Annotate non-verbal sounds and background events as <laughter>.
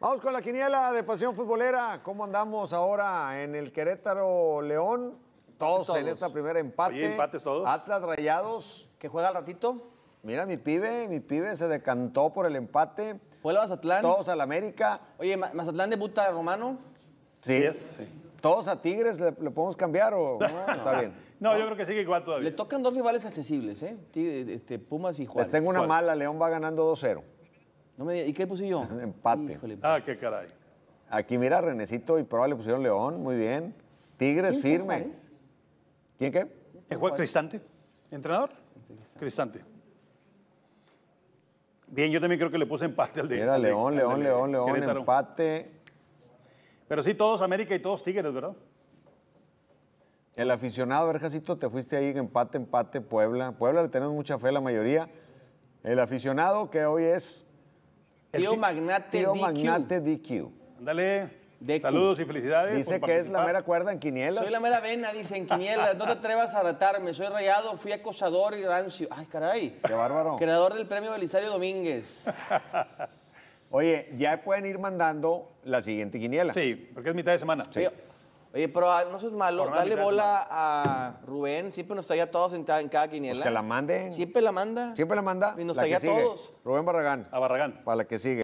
Vamos con la quiniela de Pasión Futbolera. ¿Cómo andamos ahora en el Querétaro León? Todos, en esta primera empate. empates todos. Atlas Rayados. ¿Que juega al ratito? Mira, mi pibe, mi pibe se decantó por el empate. a Mazatlán. Todos al América. Oye, ¿Mazatlán debuta Romano? Sí. sí, es, ¿Todos a Tigres le, podemos cambiar o no? <laughs> Está bien. no, yo creo que sigue igual todavía. Le tocan dos rivales accesibles, ¿eh? Este, Pumas y Juárez. Les tengo una mala, León va ganando 2-0. ¿Y qué puse yo? <laughs> Empate. Ah, qué caray. Aquí mira, Renecito y probablemente le pusieron León, muy bien. Tigres firme. ¿Quién qué? ¿El Juan Cristante? ¿Entrenador? Cristante. Bien, yo también creo que le puse empate al de. León, León, León, León, empate. Pero sí, todos América y todos Tigres, ¿verdad? El aficionado, Jacito, te fuiste ahí, empate, empate, Puebla. Puebla le tenemos mucha fe a la mayoría. El aficionado, que hoy es Tío Magnate Tío Magnate DQ. Ándale. Saludos y felicidades. Dice que es la mera cuerda en quinielas. Soy la mera vena, dice en quinielas. No te atrevas a ratarme. Soy rayado, fui acosador y rancio. Ay, caray. Qué bárbaro. Creador del premio Belisario Domínguez. Oye, ya pueden ir mandando la siguiente quiniela. Sí, porque es mitad de semana. sí. Oye, pero ah, no seas malo, dale bola a Rubén, siempre nos está a todos en en cada quiniela. Pues que la mande. Siempre la manda. Siempre la manda. Y nos a todos. Rubén Barragán, A Barragán. para la que sigue.